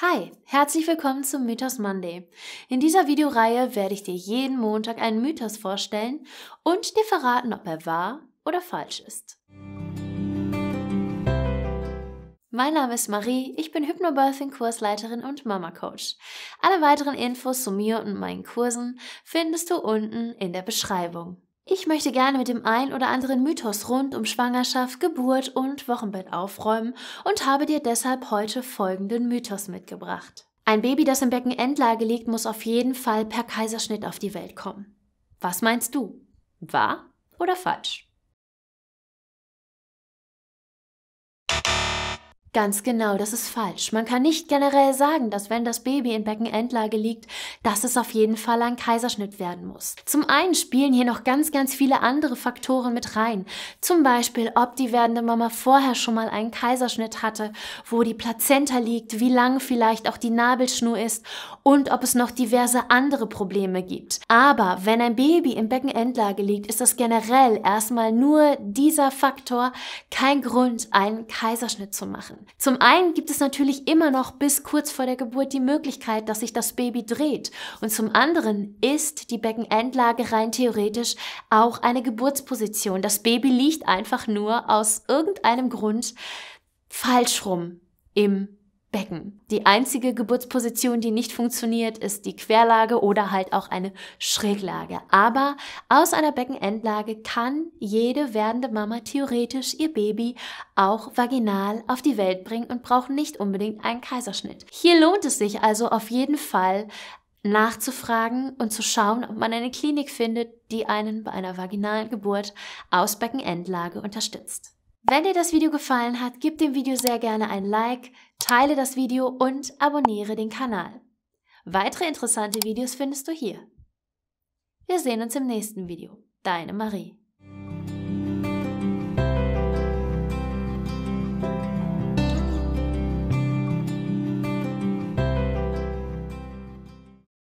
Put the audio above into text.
Hi, herzlich willkommen zum Mythos Monday. In dieser Videoreihe werde ich dir jeden Montag einen Mythos vorstellen und dir verraten, ob er wahr oder falsch ist. Mein Name ist Marie, ich bin Hypnobirthing Kursleiterin und Mama Coach. Alle weiteren Infos zu mir und meinen Kursen findest du unten in der Beschreibung. Ich möchte gerne mit dem ein oder anderen Mythos rund um Schwangerschaft, Geburt und Wochenbett aufräumen und habe dir deshalb heute folgenden Mythos mitgebracht. Ein Baby, das im Becken Endlage liegt, muss auf jeden Fall per Kaiserschnitt auf die Welt kommen. Was meinst du? Wahr oder falsch? Ganz genau, das ist falsch. Man kann nicht generell sagen, dass wenn das Baby in Beckenendlage liegt, dass es auf jeden Fall ein Kaiserschnitt werden muss. Zum einen spielen hier noch ganz, ganz viele andere Faktoren mit rein. Zum Beispiel, ob die werdende Mama vorher schon mal einen Kaiserschnitt hatte, wo die Plazenta liegt, wie lang vielleicht auch die Nabelschnur ist und ob es noch diverse andere Probleme gibt. Aber wenn ein Baby in Beckenendlage liegt, ist das generell erstmal nur dieser Faktor kein Grund, einen Kaiserschnitt zu machen. Zum einen gibt es natürlich immer noch bis kurz vor der Geburt die Möglichkeit, dass sich das Baby dreht. Und zum anderen ist die Beckenendlage rein theoretisch auch eine Geburtsposition. Das Baby liegt einfach nur aus irgendeinem Grund falsch rum im Becken. Die einzige Geburtsposition, die nicht funktioniert, ist die Querlage oder halt auch eine Schräglage. Aber aus einer Beckenendlage kann jede werdende Mama theoretisch ihr Baby auch vaginal auf die Welt bringen und braucht nicht unbedingt einen Kaiserschnitt. Hier lohnt es sich also auf jeden Fall, nachzufragen und zu schauen, ob man eine Klinik findet, die einen bei einer vaginalen Geburt aus Beckenendlage unterstützt. Wenn dir das Video gefallen hat, gib dem Video sehr gerne ein Like, Teile das Video und abonniere den Kanal. Weitere interessante Videos findest du hier. Wir sehen uns im nächsten Video. Deine Marie.